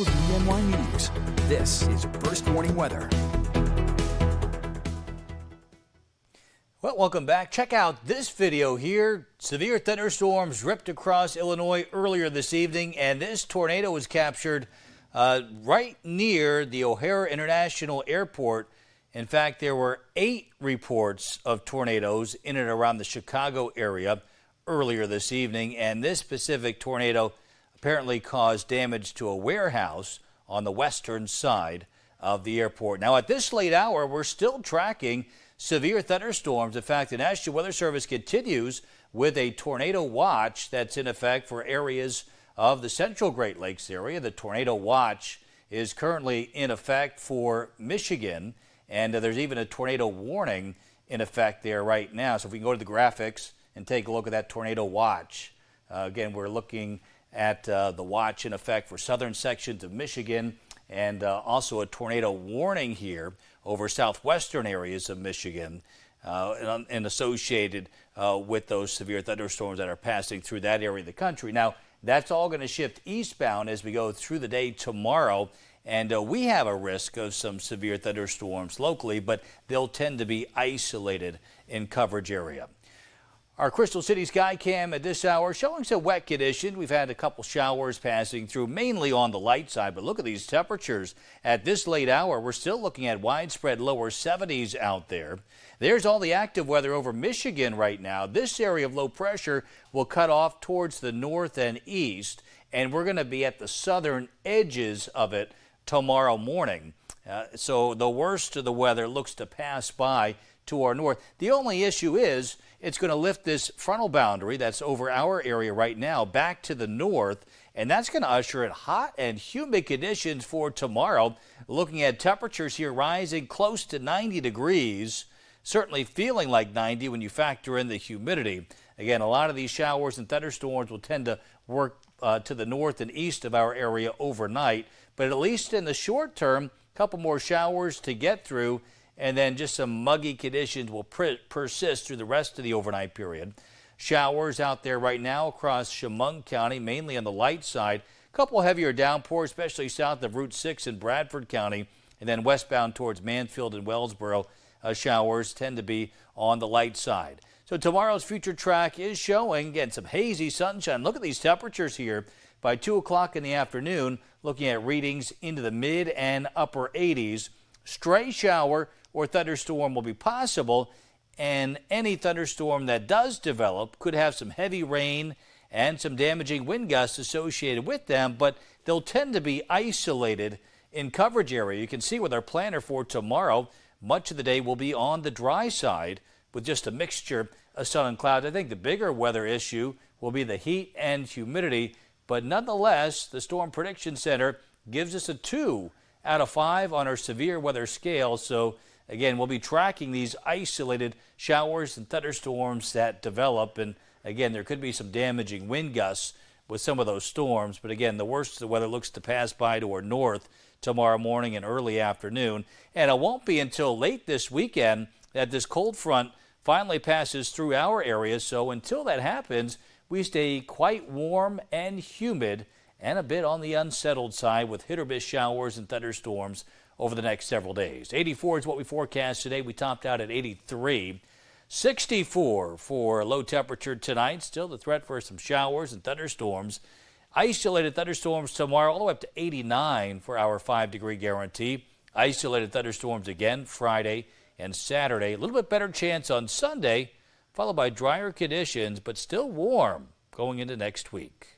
DNY News. This is First Warning Weather. Well, welcome back. Check out this video here. Severe thunderstorms ripped across Illinois earlier this evening, and this tornado was captured uh, right near the O'Hare International Airport. In fact, there were eight reports of tornadoes in and around the Chicago area earlier this evening, and this specific tornado apparently caused damage to a warehouse on the western side of the airport. Now, at this late hour, we're still tracking severe thunderstorms. In fact, the National Weather Service continues with a tornado watch that's in effect for areas of the central Great Lakes area. The tornado watch is currently in effect for Michigan, and uh, there's even a tornado warning in effect there right now. So if we can go to the graphics and take a look at that tornado watch. Uh, again, we're looking at uh, the watch in effect for southern sections of Michigan and uh, also a tornado warning here over southwestern areas of Michigan uh, and, and, associated uh, with those severe thunderstorms that are passing through that area of the country. Now, that's all going to shift eastbound as we go through the day tomorrow. And uh, we have a risk of some severe thunderstorms locally, but they'll tend to be isolated in coverage area. Our Crystal City sky cam at this hour showing some wet condition. We've had a couple showers passing through, mainly on the light side, but look at these temperatures. At this late hour, we're still looking at widespread lower 70s out there. There's all the active weather over Michigan right now. This area of low pressure will cut off towards the north and east, and we're going to be at the southern edges of it tomorrow morning. Uh, so the worst of the weather looks to pass by to our north. The only issue is it's going to lift this frontal boundary that's over our area right now back to the north, and that's going to usher in hot and humid conditions for tomorrow. Looking at temperatures here rising close to 90 degrees, certainly feeling like 90 when you factor in the humidity. Again, a lot of these showers and thunderstorms will tend to work uh, to the north and east of our area overnight, but at least in the short term, a couple more showers to get through and then just some muggy conditions will persist through the rest of the overnight period. Showers out there right now across Chemung County, mainly on the light side. A couple heavier downpours, especially south of Route 6 in Bradford County, and then westbound towards Manfield and Wellsboro. Uh, showers tend to be on the light side. So tomorrow's future track is showing, again, some hazy sunshine. Look at these temperatures here. By 2 o'clock in the afternoon, looking at readings into the mid and upper 80s. Stray shower or thunderstorm will be possible, and any thunderstorm that does develop could have some heavy rain and some damaging wind gusts associated with them, but they'll tend to be isolated in coverage area. You can see with our planner for tomorrow, much of the day will be on the dry side with just a mixture of sun and cloud. I think the bigger weather issue will be the heat and humidity, but nonetheless, the Storm Prediction Center gives us a 2 out of 5 on our severe weather scale, so Again, we'll be tracking these isolated showers and thunderstorms that develop. And again, there could be some damaging wind gusts with some of those storms. But again, the worst of the weather looks to pass by to our north tomorrow morning and early afternoon. And it won't be until late this weekend that this cold front finally passes through our area. So until that happens, we stay quite warm and humid and a bit on the unsettled side with hit or miss showers and thunderstorms over the next several days. 84 is what we forecast today. We topped out at 83. 64 for low temperature tonight. Still the threat for some showers and thunderstorms. Isolated thunderstorms tomorrow, all the way up to 89 for our 5 degree guarantee. Isolated thunderstorms again Friday and Saturday. A little bit better chance on Sunday, followed by drier conditions, but still warm going into next week.